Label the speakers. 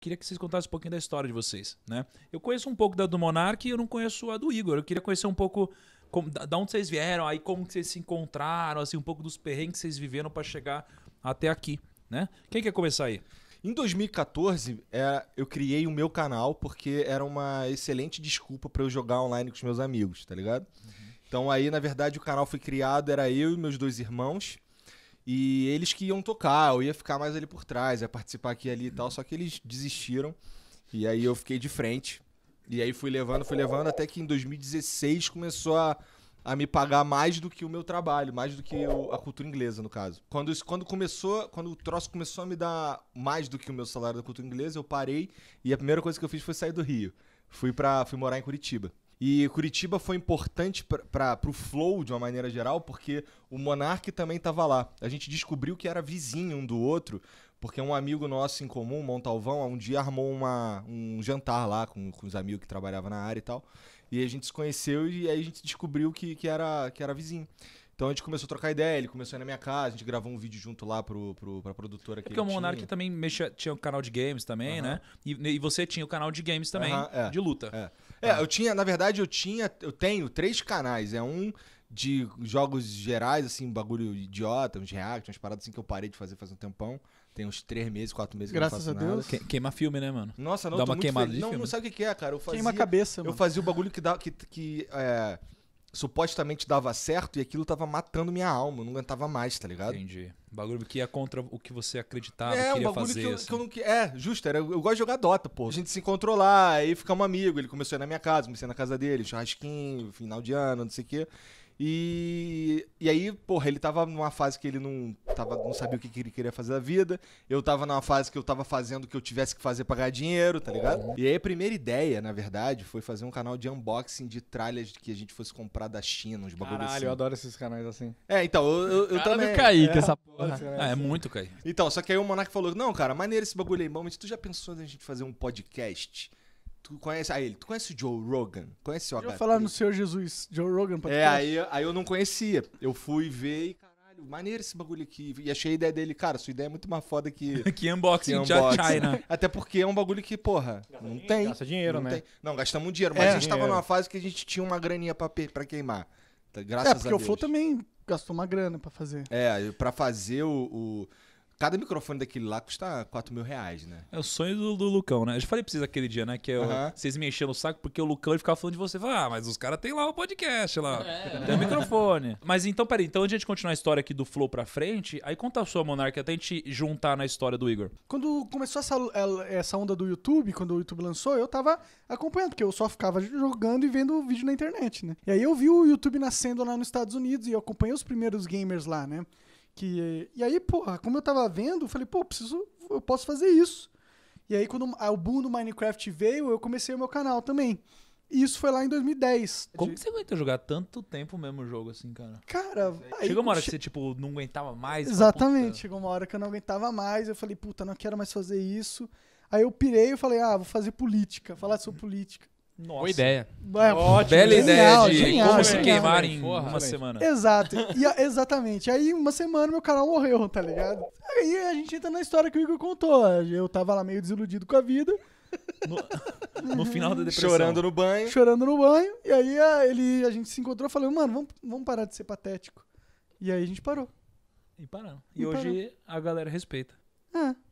Speaker 1: Queria que vocês contassem um pouquinho da história de vocês, né? Eu conheço um pouco da do Monark e eu não conheço a do Igor. Eu queria conhecer um pouco como, da onde vocês vieram, aí como que vocês se encontraram, assim, um pouco dos perrengues que vocês
Speaker 2: viveram para chegar até aqui, né? Quem quer começar aí? Em 2014, é, eu criei o meu canal porque era uma excelente desculpa para eu jogar online com os meus amigos, tá ligado? Uhum. Então aí, na verdade, o canal foi criado, era eu e meus dois irmãos. E eles que iam tocar, eu ia ficar mais ali por trás, ia participar aqui ali e tal, só que eles desistiram. E aí eu fiquei de frente. E aí fui levando, fui levando, até que em 2016 começou a, a me pagar mais do que o meu trabalho, mais do que a cultura inglesa, no caso. Quando, quando começou, quando o troço começou a me dar mais do que o meu salário da cultura inglesa, eu parei e a primeira coisa que eu fiz foi sair do Rio. Fui para fui morar em Curitiba. E Curitiba foi importante para o flow de uma maneira geral, porque o Monarque também estava lá. A gente descobriu que era vizinho um do outro, porque um amigo nosso em comum, Montalvão, um dia armou uma, um jantar lá com, com os amigos que trabalhavam na área e tal. E a gente se conheceu e aí a gente descobriu que, que, era, que era vizinho. Então a gente começou a trocar ideia, ele começou a ir na minha casa, a gente gravou um vídeo junto lá pro, pro, pra produtora é que é Porque o Monark
Speaker 1: também mexia, tinha o um canal de games também, uhum. né? E, e, você tinha o canal de games também, uhum, é. de
Speaker 2: luta. É. é, eu tinha, na verdade, eu tinha, eu tenho três canais. É um de jogos gerais, assim, bagulho idiota, uns react, umas paradas assim que eu parei de fazer faz um tempão. Tem uns três meses, quatro meses Graças que eu não faço a Deus. Nada. Queima filme, né, mano? Nossa, não, Dá uma queimada feliz. de não, filme. não sabe o que é, cara. Eu fazia, Queima a cabeça, mano. Eu fazia o bagulho que dá. Que, que, é, supostamente dava certo e aquilo tava matando minha alma, eu não aguentava mais, tá ligado? Entendi.
Speaker 1: Um bagulho que ia contra o que você acreditava, é, queria um bagulho fazer. Que eu, assim. que
Speaker 2: eu não, que, é, justo, era, eu, gosto de jogar Dota, pô. A gente se encontrou lá, aí ficamos amigos, ele começou a ir na minha casa, comecei na casa dele, churrasquinho, final de ano, não sei o quê. E, e aí, porra, ele tava numa fase que ele não, tava, não sabia o que, que ele queria fazer da vida. Eu tava numa fase que eu tava fazendo o que eu tivesse que fazer pra ganhar dinheiro, tá ligado? E aí a primeira ideia, na verdade, foi fazer um canal de unboxing de tralhas que a gente fosse comprar da China, uns bagulho Caralho, assim. eu adoro esses canais assim. É, então, eu, eu, eu cara também. do é. essa porra. É ah, é assim. muito, Kaique. Então, só que aí o Monark falou, não, cara, maneiro esse bagulho aí, mas tu já pensou em a gente fazer um podcast? tu conhece. Aí ele, tu conhece o Joe Rogan? Conhece o HP? Eu falar no
Speaker 3: Senhor Jesus, Joe Rogan É, aí,
Speaker 2: aí eu não conhecia. Eu fui ver e, caralho, maneiro esse bagulho aqui. E achei a ideia dele, cara, sua ideia é muito mais foda que. que unboxing de China. Até porque é um bagulho que, porra, gasta não tem. Gasta dinheiro, não né? Tem. Não, gastamos dinheiro, mas é, a gente dinheiro. tava numa fase que a gente tinha uma graninha pra, para queimar. Tá, é, graças é, porque a Deus. o Flow
Speaker 3: também gastou uma grana pra fazer.
Speaker 2: É, pra fazer o... o Cada microfone daquele lá custa 4 mil reais, né?
Speaker 1: É o sonho do, do Lucão, né? Eu já falei pra vocês aquele dia, né? Que eu, vocês me enchendo o saco porque o Lucão ele ficava falando de você. ah, mas os caras tem lá o podcast lá. É. Tem o um microfone. Mas então, peraí, então antes de a gente continuar a história aqui do Flow pra frente, aí conta a sua Monarca até a gente juntar na história do Igor.
Speaker 3: Quando começou essa, é, essa onda do YouTube, quando o YouTube lançou, eu tava acompanhando, porque eu só ficava jogando e vendo vídeo na internet, né? E aí eu vi o YouTube nascendo lá nos Estados Unidos e eu acompanhei os primeiros gamers lá, né? Que, e aí, porra, como eu tava vendo, eu falei, pô, preciso, eu posso fazer isso. E aí, quando o boom do Minecraft veio, eu comecei o meu canal também. E isso foi lá em 2010. Como que você
Speaker 1: aguenta jogar tanto tempo o mesmo jogo assim, cara? Cara, aí, chegou uma hora che... que você tipo não aguentava mais. Exatamente,
Speaker 3: chegou uma hora que eu não aguentava mais, eu falei, puta, não quero mais fazer isso. Aí eu pirei, eu falei, ah, vou fazer política, falar sobre uhum. política. Nossa. Boa ideia. É, Ótimo. Bela genial, ideia de genial, como se queimar em Porra, uma semana. Exato. E, exatamente. Aí, uma semana, meu canal morreu, tá ligado? Aí a gente entra na história que o Igor contou. Eu tava lá meio desiludido com a vida.
Speaker 1: No, no final da
Speaker 2: depressão. Chorando no banho.
Speaker 3: Chorando no banho. E aí a, ele, a gente se encontrou e falou, mano, vamos, vamos parar de ser patético. E aí a gente parou. E parou.
Speaker 1: E, e hoje a galera respeita.
Speaker 3: É.